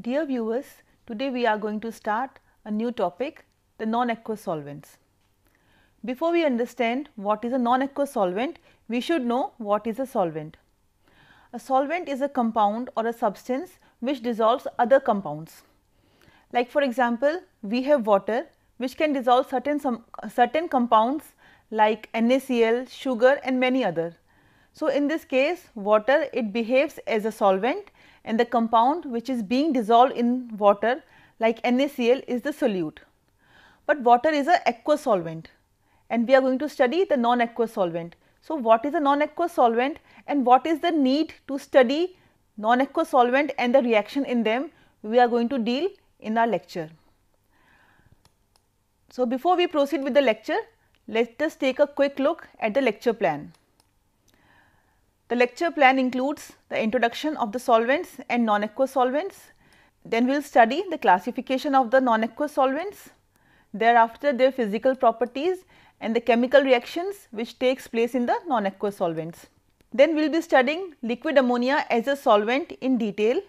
Dear viewers, today we are going to start a new topic, the non-aqueous solvents. Before we understand what is a non-aqueous solvent, we should know what is a solvent. A solvent is a compound or a substance which dissolves other compounds. Like for example, we have water which can dissolve certain, some, certain compounds like NaCl, sugar and many other. So, in this case water it behaves as a solvent and the compound which is being dissolved in water like NaCl is the solute. But water is a aqueous solvent and we are going to study the non-aqueous solvent. So, what is a non-aqueous solvent and what is the need to study non-aqueous solvent and the reaction in them we are going to deal in our lecture. So, before we proceed with the lecture, let us take a quick look at the lecture plan. The lecture plan includes the introduction of the solvents and non-aqueous solvents. Then we will study the classification of the non-aqueous solvents, thereafter their physical properties and the chemical reactions which takes place in the non-aqueous solvents. Then we will be studying liquid ammonia as a solvent in detail.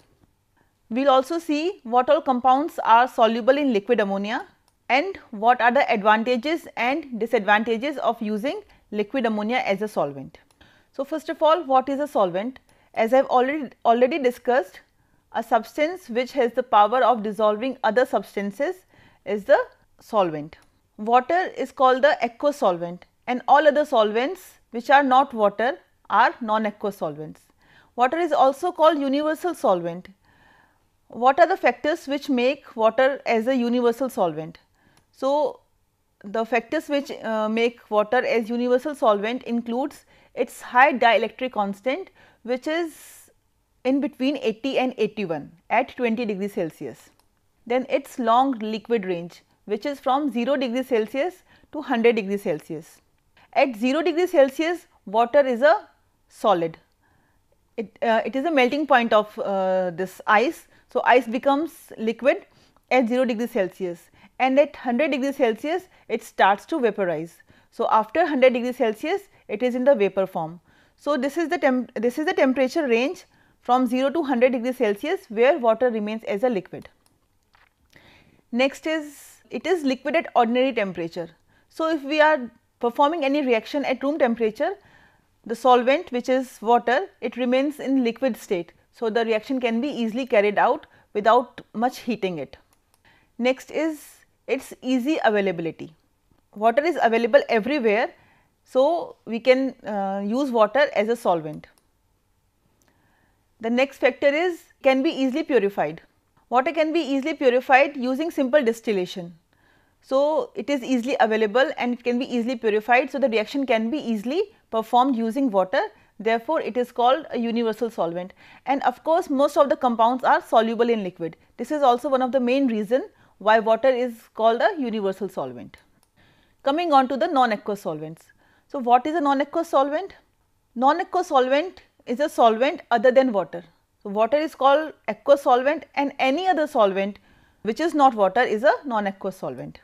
We will also see what all compounds are soluble in liquid ammonia and what are the advantages and disadvantages of using liquid ammonia as a solvent. So, first of all what is a solvent? As I have already, already discussed a substance which has the power of dissolving other substances is the solvent. Water is called the aqueous solvent and all other solvents which are not water are non-aqueous solvents. Water is also called universal solvent. What are the factors which make water as a universal solvent? So, the factors which uh, make water as universal solvent includes its high dielectric constant which is in between 80 and 81 at 20 degree Celsius. Then its long liquid range which is from 0 degree Celsius to 100 degree Celsius. At 0 degree Celsius water is a solid. It, uh, it is a melting point of uh, this ice. So, ice becomes liquid at 0 degree Celsius and at 100 degree Celsius it starts to vaporize. So, after 100 degree Celsius it is in the vapor form. So, this is the this is the temperature range from 0 to 100 degree Celsius where water remains as a liquid. Next is it is liquid at ordinary temperature. So, if we are performing any reaction at room temperature, the solvent which is water it remains in liquid state. So, the reaction can be easily carried out without much heating it. Next is its easy availability. Water is available everywhere so, we can uh, use water as a solvent. The next factor is can be easily purified. Water can be easily purified using simple distillation. So, it is easily available and it can be easily purified. So, the reaction can be easily performed using water therefore, it is called a universal solvent and of course, most of the compounds are soluble in liquid. This is also one of the main reason why water is called a universal solvent. Coming on to the non-aqueous solvents. So, what is a non-aqueous solvent? Non-aqueous solvent is a solvent other than water. So, water is called aqueous solvent and any other solvent which is not water is a non-aqueous solvent.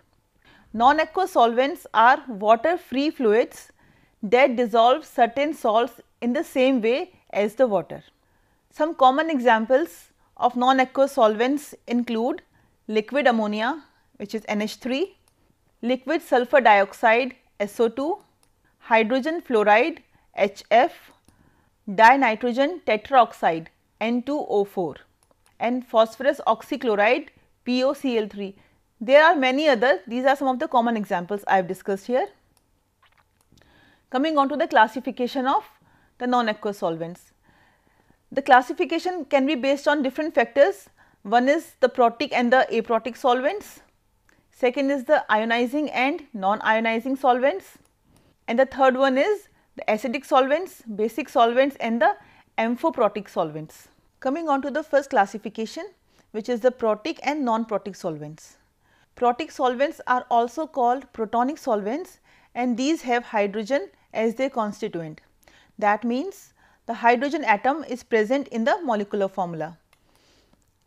Non-aqueous solvents are water-free fluids that dissolve certain salts in the same way as the water. Some common examples of non-aqueous solvents include liquid ammonia which is NH3, liquid sulfur dioxide SO2, hydrogen fluoride HF, dinitrogen tetraoxide N2O4 and phosphorus oxychloride POCl3. There are many other, these are some of the common examples I have discussed here. Coming on to the classification of the non-aqueous solvents. The classification can be based on different factors. One is the protic and the aprotic solvents. Second is the ionizing and non-ionizing solvents and the third one is the acidic solvents, basic solvents and the amphoprotic solvents. Coming on to the first classification which is the protic and non-protic solvents. Protic solvents are also called protonic solvents and these have hydrogen as their constituent. That means the hydrogen atom is present in the molecular formula.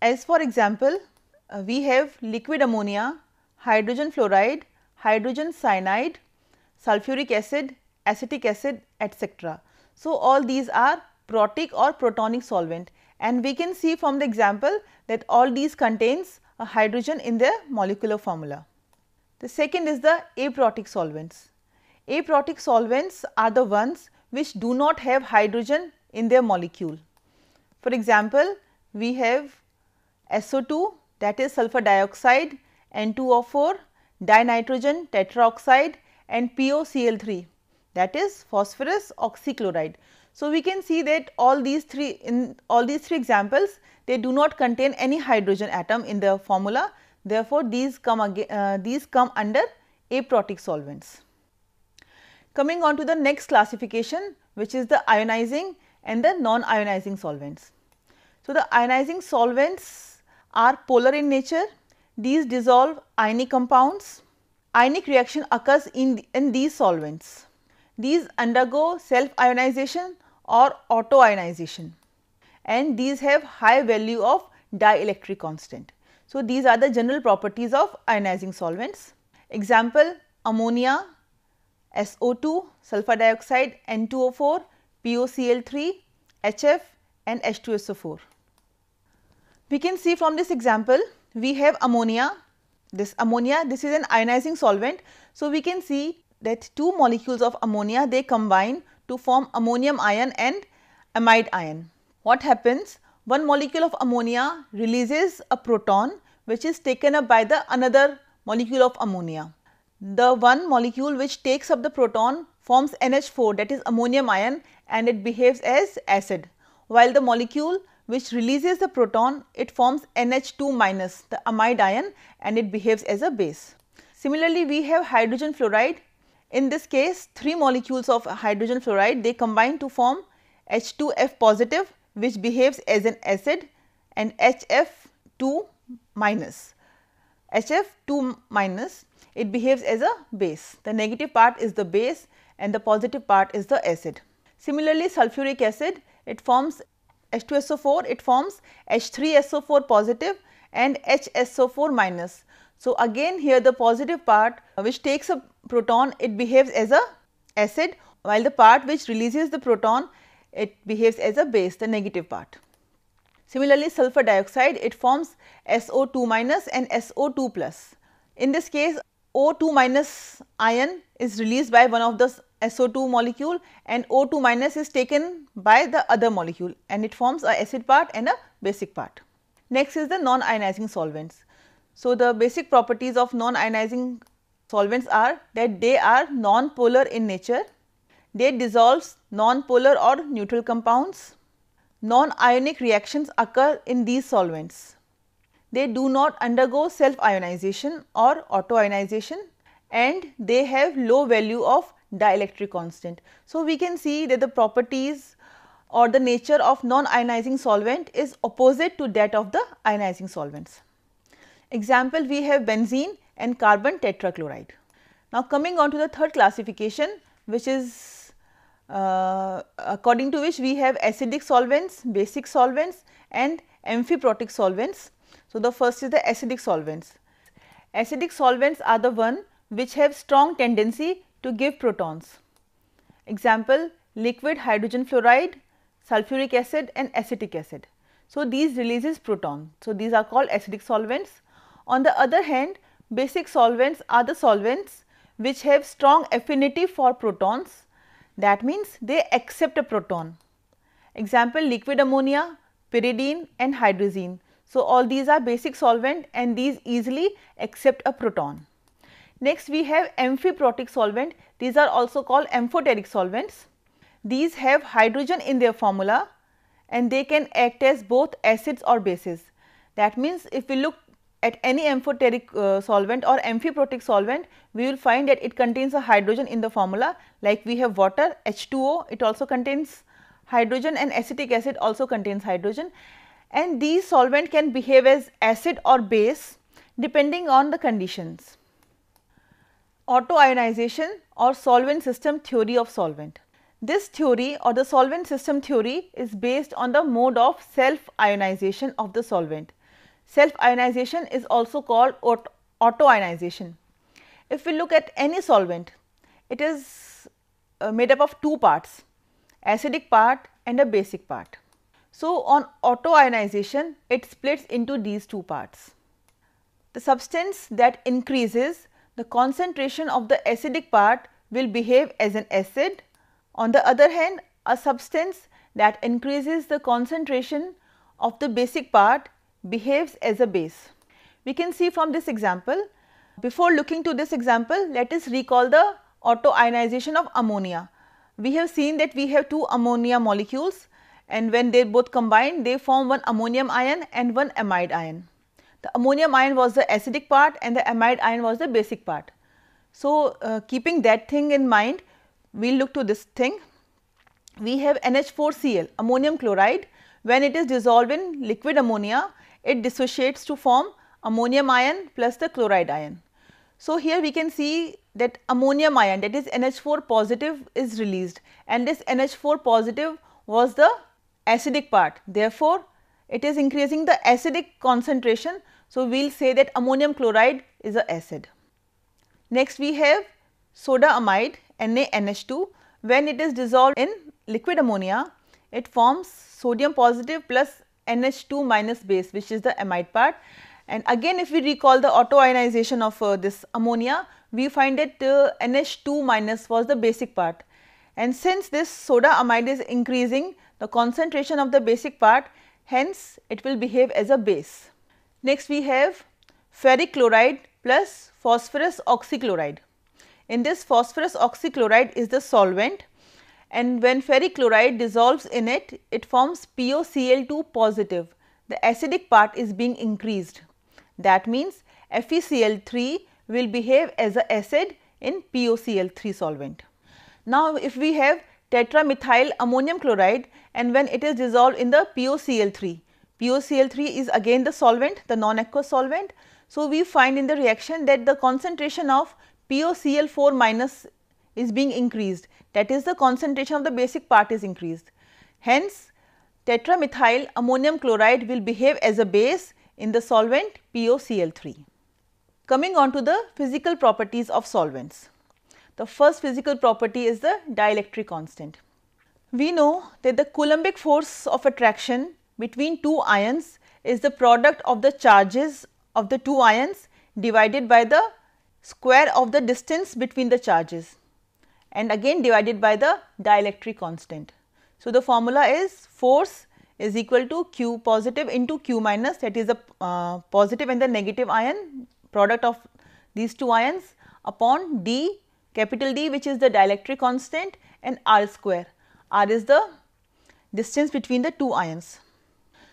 As for example, uh, we have liquid ammonia, hydrogen fluoride, hydrogen cyanide sulfuric acid, acetic acid etc. So, all these are protic or protonic solvent and we can see from the example that all these contains a hydrogen in their molecular formula. The second is the aprotic solvents. Aprotic solvents are the ones which do not have hydrogen in their molecule. For example, we have SO2 that is sulfur dioxide, N2O4, dinitrogen tetraoxide and POCl3 that is phosphorus oxychloride. So, we can see that all these three in all these three examples they do not contain any hydrogen atom in the formula therefore, these come again uh, these come under aprotic solvents. Coming on to the next classification which is the ionizing and the non-ionizing solvents. So, the ionizing solvents are polar in nature, these dissolve ionic compounds ionic reaction occurs in, in these solvents. These undergo self ionization or auto ionization and these have high value of dielectric constant. So, these are the general properties of ionizing solvents. Example ammonia, SO2, sulfur dioxide, N2O4, POCl3, HF and H2SO4. We can see from this example, we have ammonia this ammonia this is an ionizing solvent. So, we can see that two molecules of ammonia they combine to form ammonium ion and amide ion. What happens? One molecule of ammonia releases a proton which is taken up by the another molecule of ammonia. The one molecule which takes up the proton forms NH4 that is ammonium ion and it behaves as acid while the molecule which releases the proton, it forms NH2 minus the amide ion and it behaves as a base. Similarly, we have hydrogen fluoride. In this case, three molecules of hydrogen fluoride, they combine to form H2F positive which behaves as an acid and HF2 minus. HF2 minus, it behaves as a base. The negative part is the base and the positive part is the acid. Similarly, sulfuric acid, it forms H2SO4 it forms H3SO4 positive and HSO4 minus. So, again here the positive part which takes a proton it behaves as a acid while the part which releases the proton it behaves as a base the negative part. Similarly, sulfur dioxide it forms SO2 minus and SO2 plus. In this case O2 minus ion is released by one of the SO2 molecule and O2 minus is taken by the other molecule and it forms a acid part and a basic part. Next is the non-ionizing solvents. So, the basic properties of non-ionizing solvents are that they are non-polar in nature, they dissolve non-polar or neutral compounds, non-ionic reactions occur in these solvents. They do not undergo self-ionization or auto-ionization and they have low value of dielectric constant. So, we can see that the properties or the nature of non-ionizing solvent is opposite to that of the ionizing solvents. Example we have benzene and carbon tetrachloride. Now, coming on to the third classification which is uh, according to which we have acidic solvents, basic solvents and amphiprotic solvents. So, the first is the acidic solvents. Acidic solvents are the one which have strong tendency to give protons. Example liquid hydrogen fluoride, sulfuric acid and acetic acid. So, these releases proton. So, these are called acidic solvents. On the other hand basic solvents are the solvents which have strong affinity for protons that means they accept a proton. Example liquid ammonia, pyridine and hydrazine. So, all these are basic solvent and these easily accept a proton. Next we have amphiprotic solvent. These are also called amphoteric solvents. These have hydrogen in their formula and they can act as both acids or bases. That means if we look at any amphoteric uh, solvent or amphiprotic solvent, we will find that it contains a hydrogen in the formula like we have water H2O, it also contains hydrogen and acetic acid also contains hydrogen and these solvent can behave as acid or base depending on the conditions autoionization or solvent system theory of solvent. This theory or the solvent system theory is based on the mode of self-ionization of the solvent. Self-ionization is also called autoionization. If we look at any solvent, it is uh, made up of two parts, acidic part and a basic part. So, on autoionization, it splits into these two parts. The substance that increases the concentration of the acidic part will behave as an acid. On the other hand, a substance that increases the concentration of the basic part behaves as a base. We can see from this example. Before looking to this example, let us recall the autoionization of ammonia. We have seen that we have two ammonia molecules and when they both combine, they form one ammonium ion and one amide ion. The ammonium ion was the acidic part and the amide ion was the basic part. So, uh, keeping that thing in mind, we look to this thing. We have NH4Cl, ammonium chloride. When it is dissolved in liquid ammonia, it dissociates to form ammonium ion plus the chloride ion. So, here we can see that ammonium ion that is NH4 positive is released and this NH4 positive was the acidic part. Therefore, it is increasing the acidic concentration. So, we will say that ammonium chloride is a acid. Next we have soda amide NaNH2 when it is dissolved in liquid ammonia it forms sodium positive plus NH2 minus base which is the amide part and again if we recall the autoionization of uh, this ammonia we find that uh, NH2 minus was the basic part and since this soda amide is increasing the concentration of the basic part Hence, it will behave as a base. Next, we have ferric chloride plus phosphorus oxychloride. In this phosphorus oxychloride is the solvent and when ferric chloride dissolves in it, it forms POCl2 positive. The acidic part is being increased. That means FeCl3 will behave as an acid in POCl3 solvent. Now, if we have tetramethyl ammonium chloride, and when it is dissolved in the POCl3. POCl3 is again the solvent, the non-aqueous solvent. So, we find in the reaction that the concentration of POCl4 minus is being increased that is the concentration of the basic part is increased. Hence, tetramethyl ammonium chloride will behave as a base in the solvent POCl3. Coming on to the physical properties of solvents. The first physical property is the dielectric constant. We know that the Coulombic force of attraction between two ions is the product of the charges of the two ions divided by the square of the distance between the charges and again divided by the dielectric constant. So, the formula is force is equal to q positive into q minus that is the uh, positive and the negative ion product of these two ions upon d capital D which is the dielectric constant and r square r is the distance between the two ions.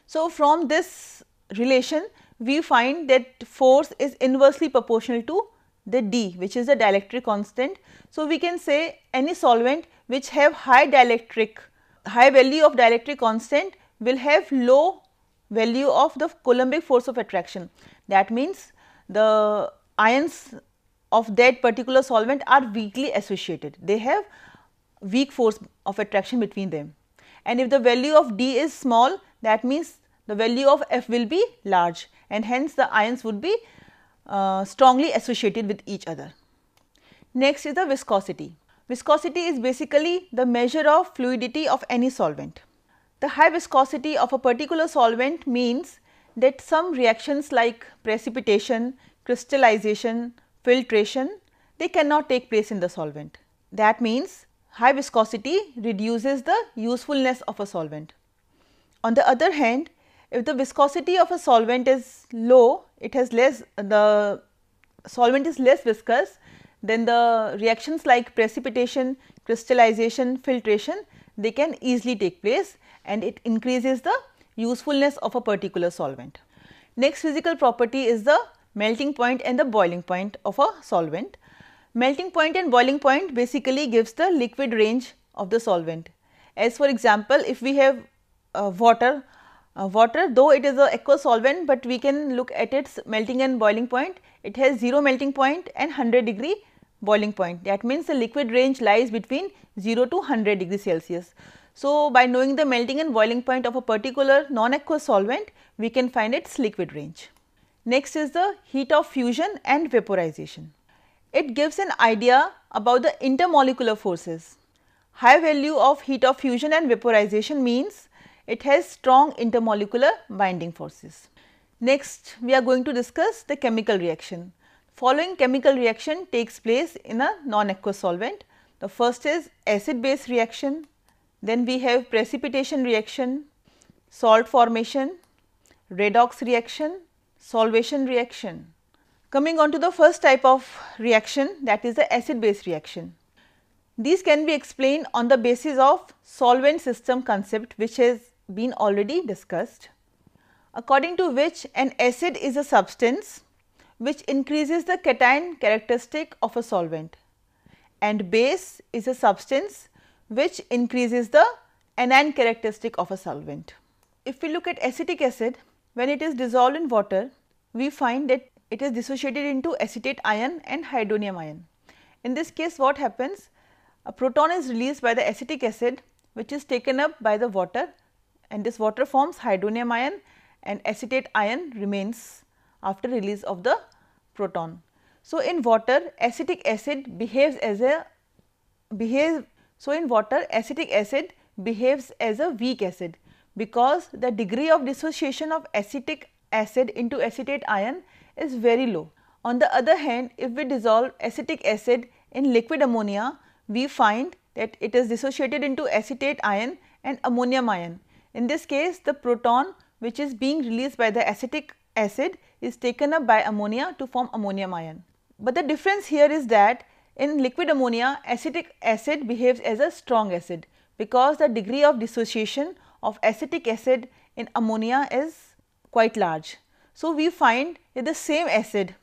So, from this relation we find that force is inversely proportional to the d which is the dielectric constant. So, we can say any solvent which have high dielectric high value of dielectric constant will have low value of the Coulombic force of attraction. That means, the ions of that particular solvent are weakly associated. They have weak force of attraction between them. And if the value of D is small, that means the value of F will be large and hence the ions would be uh, strongly associated with each other. Next is the viscosity. Viscosity is basically the measure of fluidity of any solvent. The high viscosity of a particular solvent means that some reactions like precipitation, crystallization, filtration, they cannot take place in the solvent. That means high viscosity reduces the usefulness of a solvent. On the other hand, if the viscosity of a solvent is low, it has less the solvent is less viscous, then the reactions like precipitation, crystallization, filtration they can easily take place and it increases the usefulness of a particular solvent. Next physical property is the melting point and the boiling point of a solvent. Melting point and boiling point basically gives the liquid range of the solvent. As for example, if we have uh, water, uh, water though it is a aqueous solvent, but we can look at its melting and boiling point. It has 0 melting point and 100 degree boiling point. That means, the liquid range lies between 0 to 100 degree Celsius. So, by knowing the melting and boiling point of a particular non-aqueous solvent, we can find its liquid range. Next is the heat of fusion and vaporization. It gives an idea about the intermolecular forces. High value of heat of fusion and vaporization means it has strong intermolecular binding forces. Next, we are going to discuss the chemical reaction. Following chemical reaction takes place in a non-aqueous solvent. The first is acid base reaction, then we have precipitation reaction, salt formation, redox reaction, solvation reaction. Coming on to the first type of reaction that is the acid base reaction. These can be explained on the basis of solvent system concept which has been already discussed according to which an acid is a substance which increases the cation characteristic of a solvent and base is a substance which increases the anion characteristic of a solvent. If we look at acetic acid, when it is dissolved in water, we find that it is dissociated into acetate ion and hydronium ion. In this case what happens? A proton is released by the acetic acid which is taken up by the water and this water forms hydronium ion and acetate ion remains after release of the proton. So, in water acetic acid behaves as a behave so in water acetic acid behaves as a weak acid because the degree of dissociation of acetic acid into acetate ion is very low. On the other hand, if we dissolve acetic acid in liquid ammonia, we find that it is dissociated into acetate ion and ammonium ion. In this case, the proton which is being released by the acetic acid is taken up by ammonia to form ammonium ion. But the difference here is that in liquid ammonia, acetic acid behaves as a strong acid because the degree of dissociation of acetic acid in ammonia is quite large. So, we find that the same acid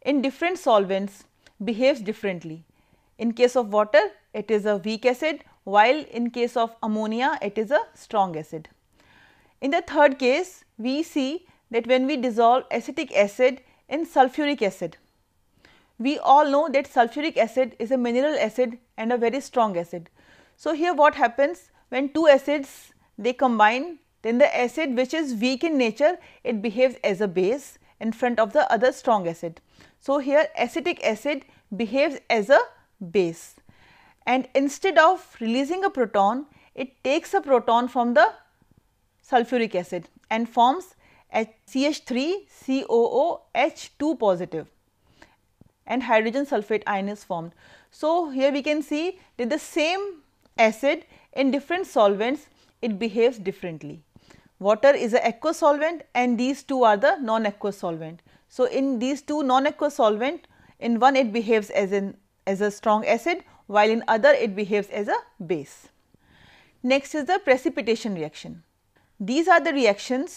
in different solvents behaves differently. In case of water, it is a weak acid while in case of ammonia, it is a strong acid. In the third case, we see that when we dissolve acetic acid in sulfuric acid, we all know that sulfuric acid is a mineral acid and a very strong acid. So, here what happens when two acids they combine then the acid which is weak in nature, it behaves as a base in front of the other strong acid. So, here acetic acid behaves as a base and instead of releasing a proton, it takes a proton from the sulfuric acid and forms CH3COOH2 positive and hydrogen sulfate ion is formed. So, here we can see that the same acid in different solvents it behaves differently water is a aqueous solvent and these two are the non-aqueous solvent. So, in these two non-aqueous solvent in one it behaves as an as a strong acid while in other it behaves as a base. Next is the precipitation reaction. These are the reactions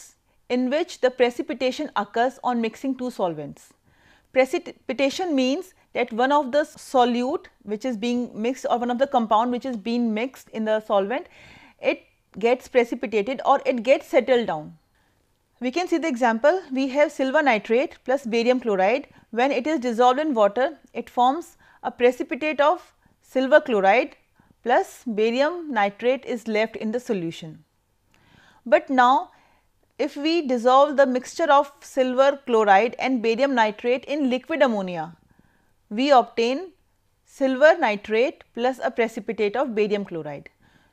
in which the precipitation occurs on mixing two solvents. Precipitation means that one of the solute which is being mixed or one of the compound which is being mixed in the solvent, it gets precipitated or it gets settled down. We can see the example we have silver nitrate plus barium chloride when it is dissolved in water it forms a precipitate of silver chloride plus barium nitrate is left in the solution. But now if we dissolve the mixture of silver chloride and barium nitrate in liquid ammonia, we obtain silver nitrate plus a precipitate of barium chloride.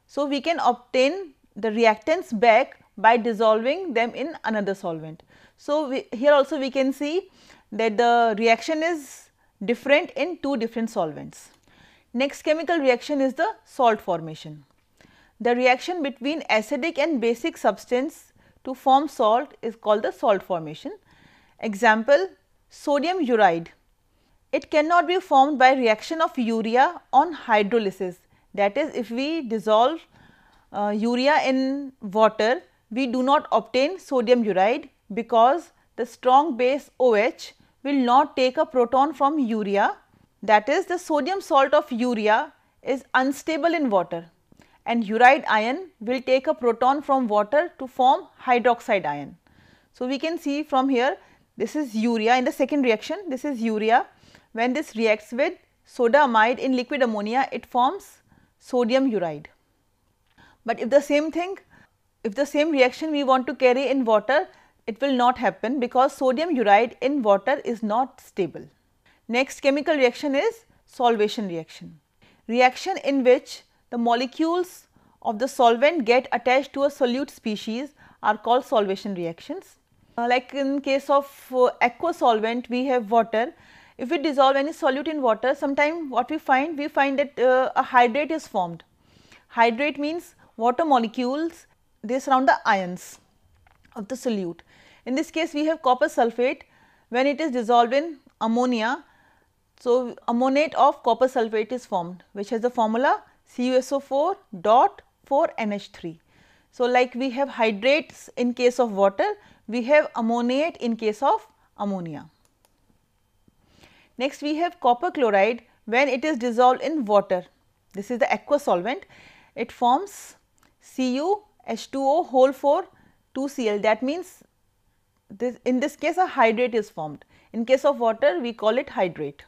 So, we can obtain the reactants back by dissolving them in another solvent. So, we, here also we can see that the reaction is different in two different solvents. Next chemical reaction is the salt formation. The reaction between acidic and basic substance to form salt is called the salt formation. Example sodium uride. It cannot be formed by reaction of urea on hydrolysis that is if we dissolve uh, urea in water, we do not obtain sodium uride because the strong base OH will not take a proton from urea. That is the sodium salt of urea is unstable in water and uride ion will take a proton from water to form hydroxide ion. So, we can see from here this is urea in the second reaction this is urea when this reacts with soda amide in liquid ammonia it forms sodium uride. But if the same thing, if the same reaction we want to carry in water, it will not happen because sodium uride in water is not stable. Next chemical reaction is solvation reaction. Reaction in which the molecules of the solvent get attached to a solute species are called solvation reactions. Uh, like in case of uh, aqua solvent, we have water if we dissolve any solute in water sometimes what we find we find that uh, a hydrate is formed hydrate means water molecules they surround the ions of the solute in this case we have copper sulphate when it is dissolved in ammonia so ammonate of copper sulphate is formed which has the formula CuSO4 dot 4NH3 so like we have hydrates in case of water we have ammonate in case of ammonia Next we have copper chloride when it is dissolved in water. This is the aqua solvent. It forms CuH2O whole 4 2Cl that means this in this case a hydrate is formed. In case of water we call it hydrate.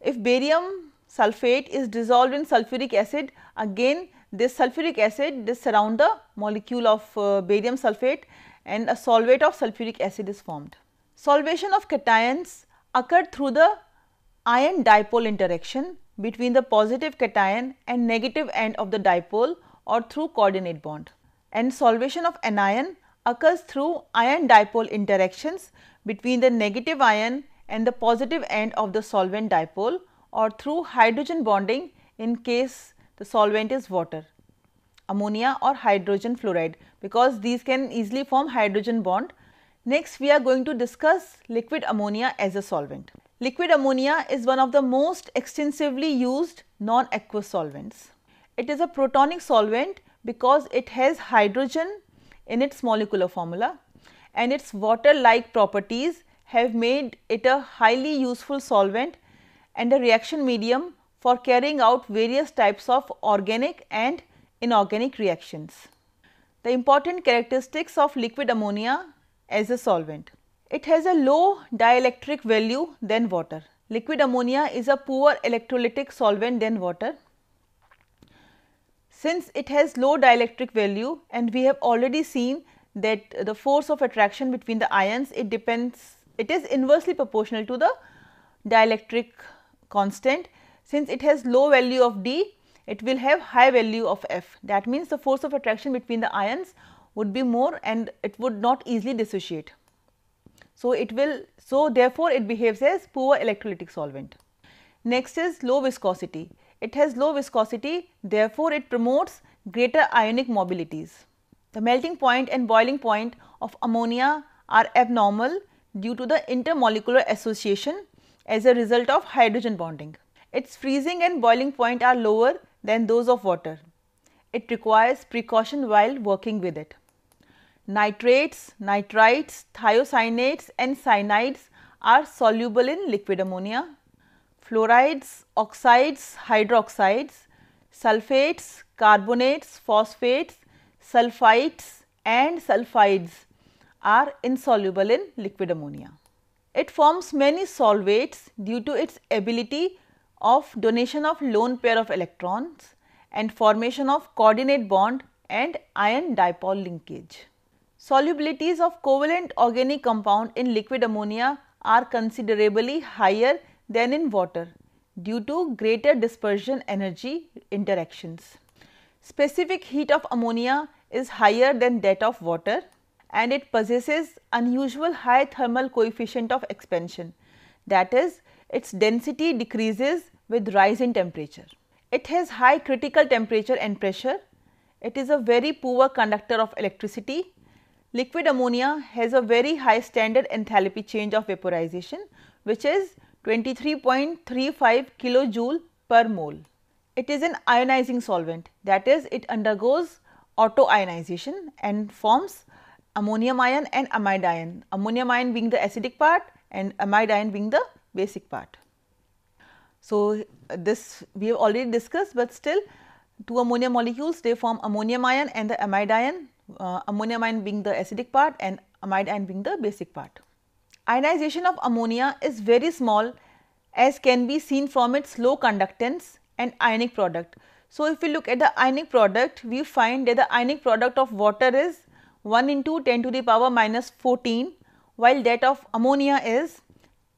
If barium sulfate is dissolved in sulfuric acid again this sulfuric acid this surround the molecule of uh, barium sulfate and a solvate of sulfuric acid is formed. Solvation of cations occurred through the ion dipole interaction between the positive cation and negative end of the dipole or through coordinate bond. And solvation of anion occurs through ion dipole interactions between the negative ion and the positive end of the solvent dipole or through hydrogen bonding in case the solvent is water, ammonia or hydrogen fluoride because these can easily form hydrogen bond Next, we are going to discuss liquid ammonia as a solvent. Liquid ammonia is one of the most extensively used non-aqueous solvents. It is a protonic solvent because it has hydrogen in its molecular formula and its water-like properties have made it a highly useful solvent and a reaction medium for carrying out various types of organic and inorganic reactions. The important characteristics of liquid ammonia as a solvent. It has a low dielectric value than water. Liquid ammonia is a poor electrolytic solvent than water. Since it has low dielectric value and we have already seen that the force of attraction between the ions it depends it is inversely proportional to the dielectric constant. Since it has low value of D it will have high value of F that means the force of attraction between the ions would be more and it would not easily dissociate. So, it will so therefore, it behaves as poor electrolytic solvent. Next is low viscosity. It has low viscosity therefore, it promotes greater ionic mobilities. The melting point and boiling point of ammonia are abnormal due to the intermolecular association as a result of hydrogen bonding. Its freezing and boiling point are lower than those of water. It requires precaution while working with it. Nitrates, nitrites, thiocyanates and cyanides are soluble in liquid ammonia. Fluorides, oxides, hydroxides, sulfates, carbonates, phosphates, sulfites and sulfides are insoluble in liquid ammonia. It forms many solvates due to its ability of donation of lone pair of electrons and formation of coordinate bond and ion dipole linkage solubilities of covalent organic compound in liquid ammonia are considerably higher than in water due to greater dispersion energy interactions. Specific heat of ammonia is higher than that of water and it possesses unusual high thermal coefficient of expansion that is its density decreases with rise in temperature. It has high critical temperature and pressure. It is a very poor conductor of electricity liquid ammonia has a very high standard enthalpy change of vaporization which is 23.35 kilojoule per mole. It is an ionizing solvent that is it undergoes autoionization and forms ammonium ion and amide ion, ammonium ion being the acidic part and amide ion being the basic part. So, this we have already discussed, but still two ammonia molecules they form ammonium ion and the amide ion uh, ammonium ion being the acidic part and amide ion being the basic part. Ionization of ammonia is very small as can be seen from its low conductance and ionic product. So, if we look at the ionic product, we find that the ionic product of water is 1 into 10 to the power minus 14, while that of ammonia is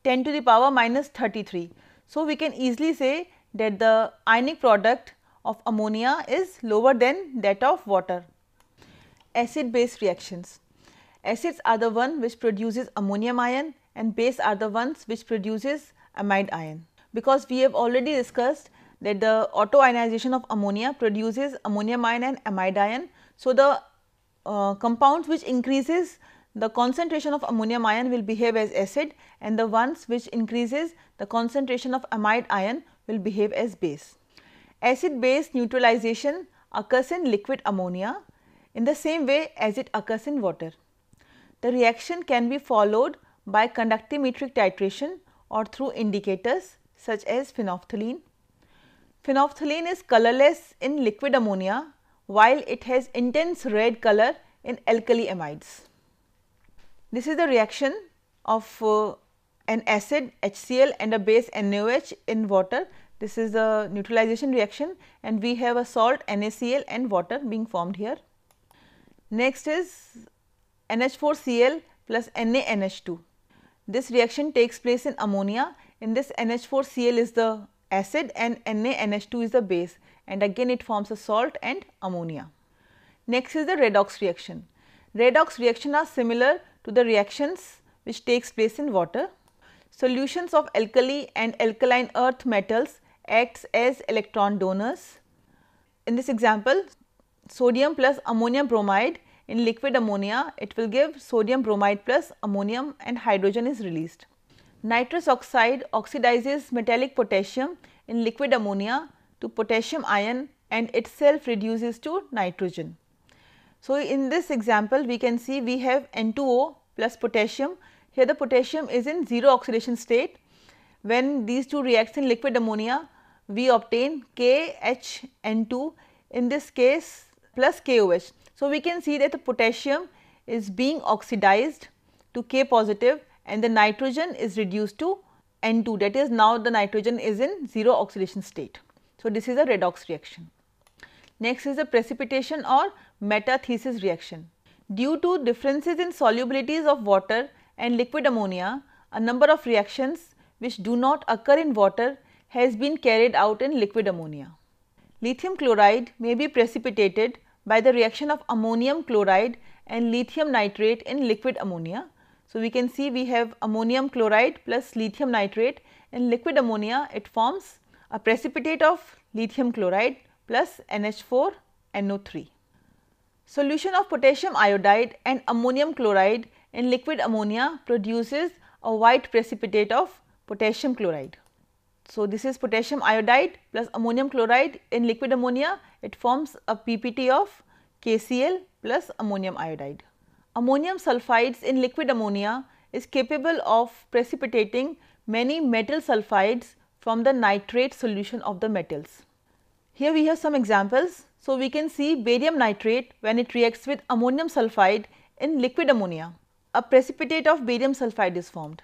10 to the power minus 33. So, we can easily say that the ionic product of ammonia is lower than that of water acid base reactions. Acids are the one which produces ammonium ion and base are the ones which produces amide ion. Because we have already discussed that the autoionization of ammonia produces ammonium ion and amide ion. So, the uh, compounds which increases the concentration of ammonium ion will behave as acid and the ones which increases the concentration of amide ion will behave as base. Acid base neutralization occurs in liquid ammonia in the same way as it occurs in water. The reaction can be followed by conductimetric titration or through indicators such as phenolphthalein. Phenolphthalein is colorless in liquid ammonia while it has intense red color in alkali amides. This is the reaction of uh, an acid HCl and a base NaOH in water. This is the neutralization reaction and we have a salt NaCl and water being formed here. Next is NH4Cl plus NaNH2. This reaction takes place in ammonia. In this NH4Cl is the acid and NaNH2 is the base and again it forms a salt and ammonia. Next is the redox reaction. Redox reaction are similar to the reactions which takes place in water. Solutions of alkali and alkaline earth metals acts as electron donors. In this example, sodium plus ammonium bromide in liquid ammonia, it will give sodium bromide plus ammonium and hydrogen is released. Nitrous oxide oxidizes metallic potassium in liquid ammonia to potassium ion and itself reduces to nitrogen. So, in this example we can see we have N2O plus potassium. Here the potassium is in 0 oxidation state. When these two react in liquid ammonia, we obtain KHN2. In this case plus KOH. So, we can see that the potassium is being oxidized to K positive and the nitrogen is reduced to N2 that is now the nitrogen is in 0 oxidation state. So, this is a redox reaction. Next is the precipitation or metathesis reaction. Due to differences in solubilities of water and liquid ammonia, a number of reactions which do not occur in water has been carried out in liquid ammonia lithium chloride may be precipitated by the reaction of ammonium chloride and lithium nitrate in liquid ammonia. So, we can see we have ammonium chloride plus lithium nitrate in liquid ammonia it forms a precipitate of lithium chloride plus NH4 NO3. Solution of potassium iodide and ammonium chloride in liquid ammonia produces a white precipitate of potassium chloride. So, this is potassium iodide plus ammonium chloride in liquid ammonia it forms a PPT of KCl plus ammonium iodide. Ammonium sulfides in liquid ammonia is capable of precipitating many metal sulfides from the nitrate solution of the metals. Here we have some examples. So, we can see barium nitrate when it reacts with ammonium sulfide in liquid ammonia, a precipitate of barium sulfide is formed.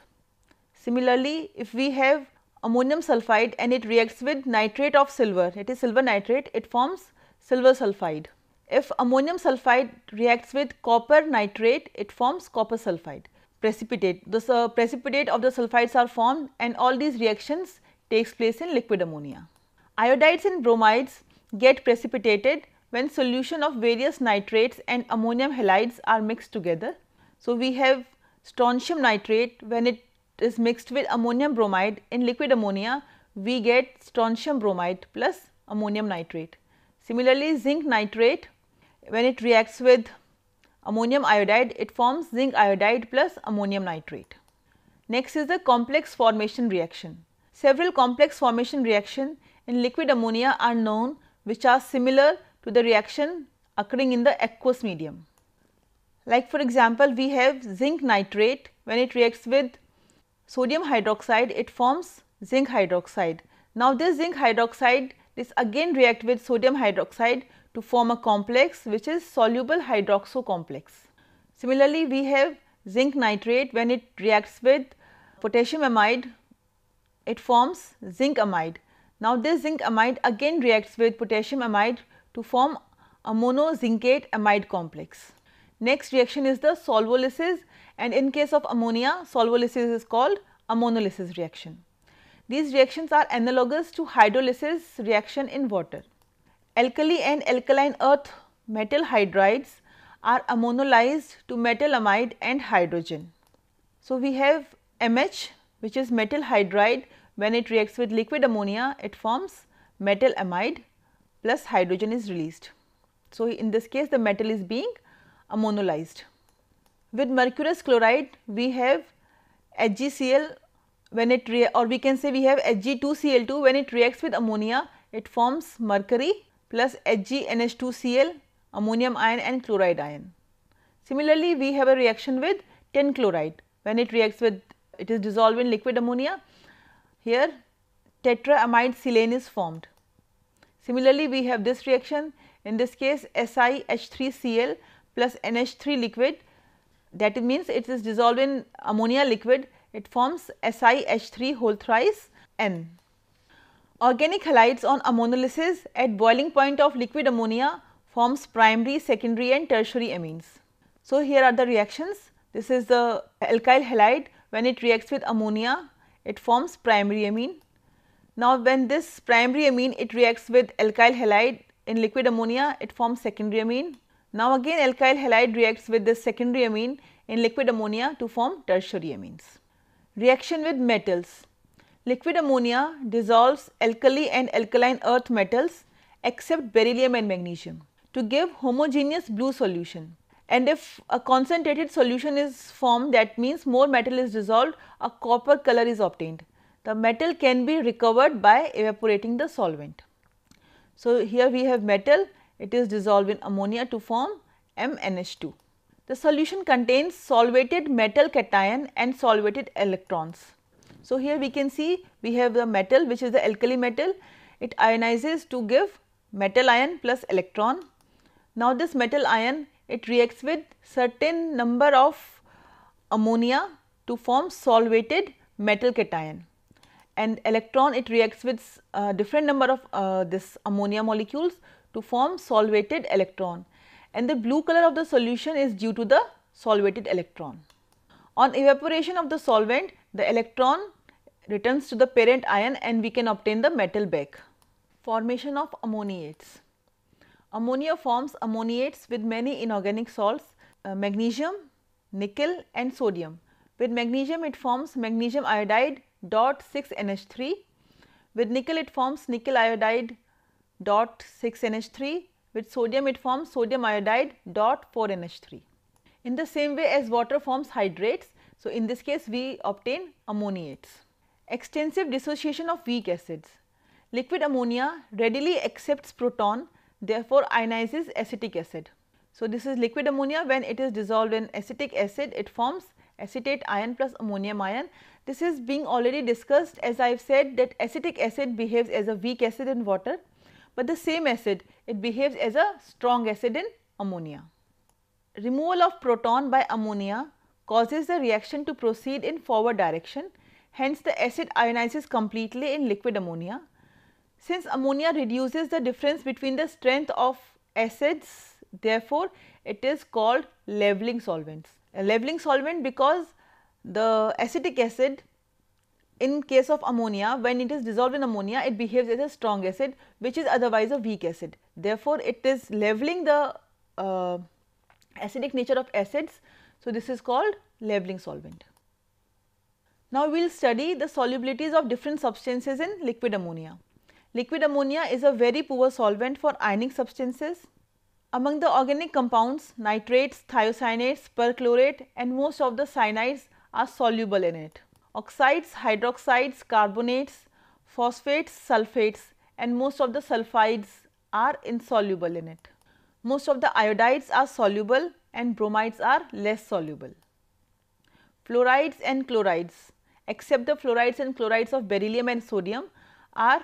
Similarly, if we have ammonium sulfide and it reacts with nitrate of silver, it is silver nitrate, it forms silver sulfide. If ammonium sulfide reacts with copper nitrate, it forms copper sulfide precipitate. The uh, precipitate of the sulfides are formed and all these reactions takes place in liquid ammonia. Iodides and bromides get precipitated when solution of various nitrates and ammonium halides are mixed together. So, we have strontium nitrate when it is mixed with ammonium bromide in liquid ammonia, we get strontium bromide plus ammonium nitrate. Similarly, zinc nitrate when it reacts with ammonium iodide, it forms zinc iodide plus ammonium nitrate. Next is the complex formation reaction. Several complex formation reaction in liquid ammonia are known which are similar to the reaction occurring in the aqueous medium. Like for example, we have zinc nitrate when it reacts with sodium hydroxide, it forms zinc hydroxide. Now, this zinc hydroxide this again react with sodium hydroxide to form a complex which is soluble hydroxo complex. Similarly, we have zinc nitrate when it reacts with potassium amide it forms zinc amide. Now, this zinc amide again reacts with potassium amide to form a monozincate amide complex. Next reaction is the solvolysis and in case of ammonia solvolysis is called ammonolysis reaction. These reactions are analogous to hydrolysis reaction in water. Alkali and alkaline earth metal hydrides are ammonolized to metal amide and hydrogen. So, we have MH which is metal hydride when it reacts with liquid ammonia it forms metal amide plus hydrogen is released. So, in this case the metal is being ammonolized. With mercurous chloride we have HgCl when it or we can say we have Hg2Cl2 when it reacts with ammonia it forms mercury plus HgNH2Cl ammonium ion and chloride ion. Similarly, we have a reaction with 10 chloride when it reacts with it is dissolved in liquid ammonia here tetraamide silane is formed. Similarly, we have this reaction in this case SiH3Cl plus NH3 liquid that means it is dissolved in ammonia liquid it forms SiH3 whole thrice N. Organic halides on ammonolysis at boiling point of liquid ammonia forms primary, secondary and tertiary amines. So, here are the reactions. This is the alkyl halide when it reacts with ammonia it forms primary amine. Now, when this primary amine it reacts with alkyl halide in liquid ammonia it forms secondary amine now again alkyl halide reacts with this secondary amine in liquid ammonia to form tertiary amines. Reaction with metals. Liquid ammonia dissolves alkali and alkaline earth metals except beryllium and magnesium to give homogeneous blue solution. And if a concentrated solution is formed that means more metal is dissolved a copper color is obtained. The metal can be recovered by evaporating the solvent. So, here we have metal it is dissolved in ammonia to form MnH2. The solution contains solvated metal cation and solvated electrons. So, here we can see we have the metal which is the alkali metal. It ionizes to give metal ion plus electron. Now, this metal ion it reacts with certain number of ammonia to form solvated metal cation and electron it reacts with uh, different number of uh, this ammonia molecules to form solvated electron and the blue color of the solution is due to the solvated electron. On evaporation of the solvent, the electron returns to the parent ion and we can obtain the metal back. Formation of ammoniates. Ammonia forms ammoniates with many inorganic salts, uh, magnesium, nickel and sodium. With magnesium it forms magnesium iodide dot 6NH3. With nickel it forms nickel iodide dot 6NH3 with sodium it forms sodium iodide dot 4NH3. In the same way as water forms hydrates, so in this case we obtain ammoniates. Extensive dissociation of weak acids. Liquid ammonia readily accepts proton therefore ionizes acetic acid. So, this is liquid ammonia when it is dissolved in acetic acid it forms acetate ion plus ammonium ion. This is being already discussed as I have said that acetic acid behaves as a weak acid in water but the same acid it behaves as a strong acid in ammonia. Removal of proton by ammonia causes the reaction to proceed in forward direction hence the acid ionizes completely in liquid ammonia. Since ammonia reduces the difference between the strength of acids therefore, it is called leveling solvents. A leveling solvent because the acetic acid in case of ammonia, when it is dissolved in ammonia, it behaves as a strong acid which is otherwise a weak acid. Therefore, it is leveling the uh, acidic nature of acids. So, this is called leveling solvent. Now, we will study the solubilities of different substances in liquid ammonia. Liquid ammonia is a very poor solvent for ionic substances. Among the organic compounds, nitrates, thiocyanates, perchlorate and most of the cyanides are soluble in it oxides, hydroxides, carbonates, phosphates, sulfates and most of the sulfides are insoluble in it. Most of the iodides are soluble and bromides are less soluble. Fluorides and chlorides except the fluorides and chlorides of beryllium and sodium are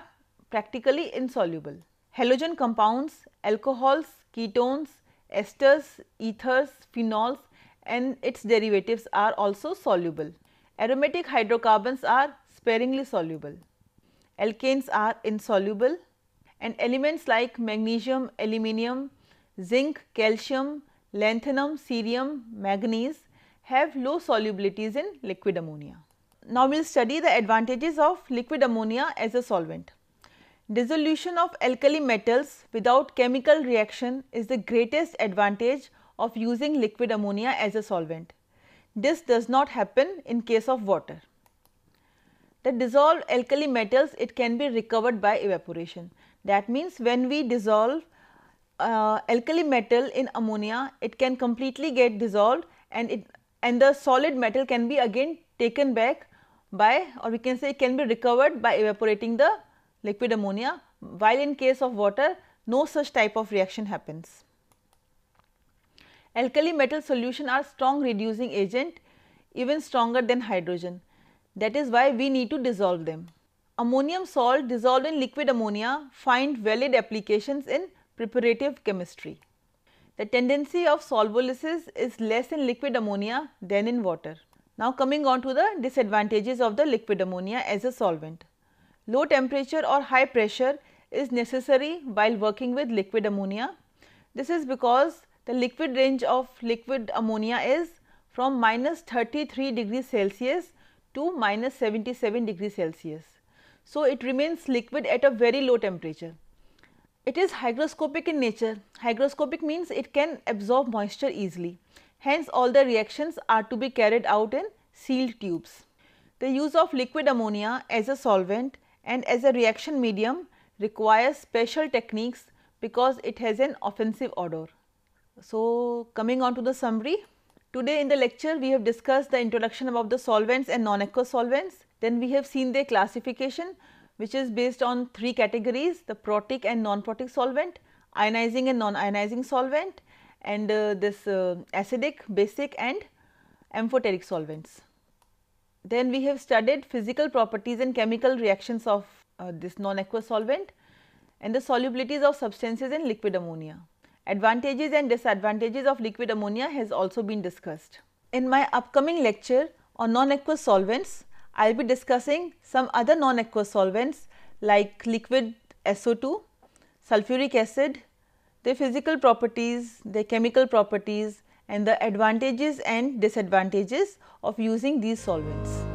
practically insoluble. Halogen compounds, alcohols, ketones, esters, ethers, phenols and its derivatives are also soluble. Aromatic hydrocarbons are sparingly soluble. Alkanes are insoluble and elements like magnesium, aluminium, zinc, calcium, lanthanum, cerium, manganese have low solubilities in liquid ammonia. Now, we will study the advantages of liquid ammonia as a solvent. Dissolution of alkali metals without chemical reaction is the greatest advantage of using liquid ammonia as a solvent. This does not happen in case of water. The dissolved alkali metals it can be recovered by evaporation. That means when we dissolve uh, alkali metal in ammonia it can completely get dissolved and it and the solid metal can be again taken back by or we can say it can be recovered by evaporating the liquid ammonia while in case of water no such type of reaction happens. Alkali metal solution are strong reducing agent even stronger than hydrogen. That is why we need to dissolve them. Ammonium salt dissolved in liquid ammonia find valid applications in preparative chemistry. The tendency of solvolysis is less in liquid ammonia than in water. Now coming on to the disadvantages of the liquid ammonia as a solvent. Low temperature or high pressure is necessary while working with liquid ammonia. This is because the liquid range of liquid ammonia is from minus 33 degree Celsius to minus 77 degree Celsius. So, it remains liquid at a very low temperature. It is hygroscopic in nature. Hygroscopic means it can absorb moisture easily. Hence, all the reactions are to be carried out in sealed tubes. The use of liquid ammonia as a solvent and as a reaction medium requires special techniques because it has an offensive odor. So, coming on to the summary, today in the lecture we have discussed the introduction about the solvents and non-aqueous solvents, then we have seen their classification which is based on three categories the protic and non-protic solvent, ionizing and non-ionizing solvent and uh, this uh, acidic, basic and amphoteric solvents. Then we have studied physical properties and chemical reactions of uh, this non-aqueous solvent and the solubilities of substances in liquid ammonia. Advantages and disadvantages of liquid ammonia has also been discussed. In my upcoming lecture on non-aqueous solvents, I will be discussing some other non-aqueous solvents like liquid SO2, sulfuric acid, their physical properties, their chemical properties and the advantages and disadvantages of using these solvents.